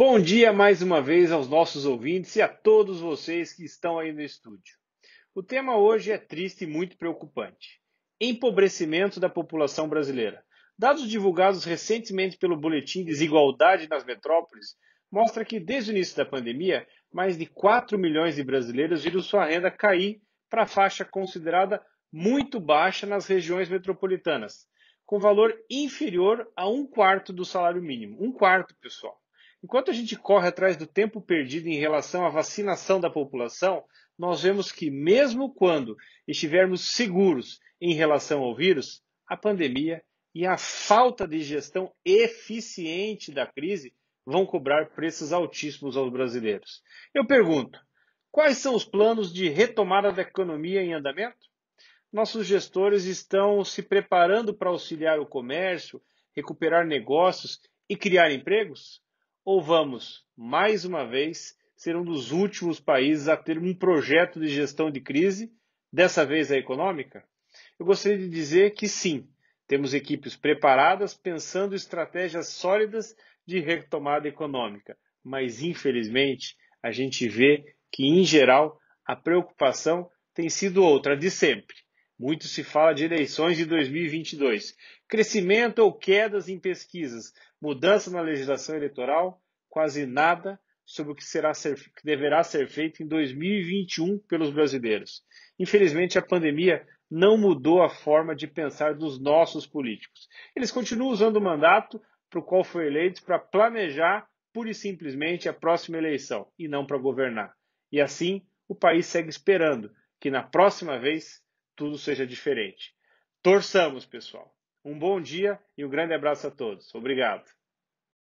Bom dia mais uma vez aos nossos ouvintes e a todos vocês que estão aí no estúdio. O tema hoje é triste e muito preocupante: empobrecimento da população brasileira. Dados divulgados recentemente pelo boletim Desigualdade nas Metrópoles mostra que desde o início da pandemia, mais de 4 milhões de brasileiros viram sua renda cair para a faixa considerada muito baixa nas regiões metropolitanas, com valor inferior a um quarto do salário mínimo. Um quarto, pessoal. Enquanto a gente corre atrás do tempo perdido em relação à vacinação da população, nós vemos que, mesmo quando estivermos seguros em relação ao vírus, a pandemia e a falta de gestão eficiente da crise vão cobrar preços altíssimos aos brasileiros. Eu pergunto: quais são os planos de retomada da economia em andamento? Nossos gestores estão se preparando para auxiliar o comércio, recuperar negócios e criar empregos? ou vamos, mais uma vez, ser um dos últimos países a ter um projeto de gestão de crise, dessa vez a econômica? Eu gostaria de dizer que sim, temos equipes preparadas pensando estratégias sólidas de retomada econômica, mas infelizmente a gente vê que, em geral, a preocupação tem sido outra de sempre muito se fala de eleições de 2022. Crescimento ou quedas em pesquisas, mudança na legislação eleitoral, quase nada sobre o que, será ser, que deverá ser feito em 2021 pelos brasileiros. Infelizmente, a pandemia não mudou a forma de pensar dos nossos políticos. Eles continuam usando o mandato para o qual foram eleitos para planejar pura e simplesmente a próxima eleição e não para governar. E assim, o país segue esperando que na próxima vez tudo seja diferente. Torçamos, pessoal. Um bom dia e um grande abraço a todos. Obrigado.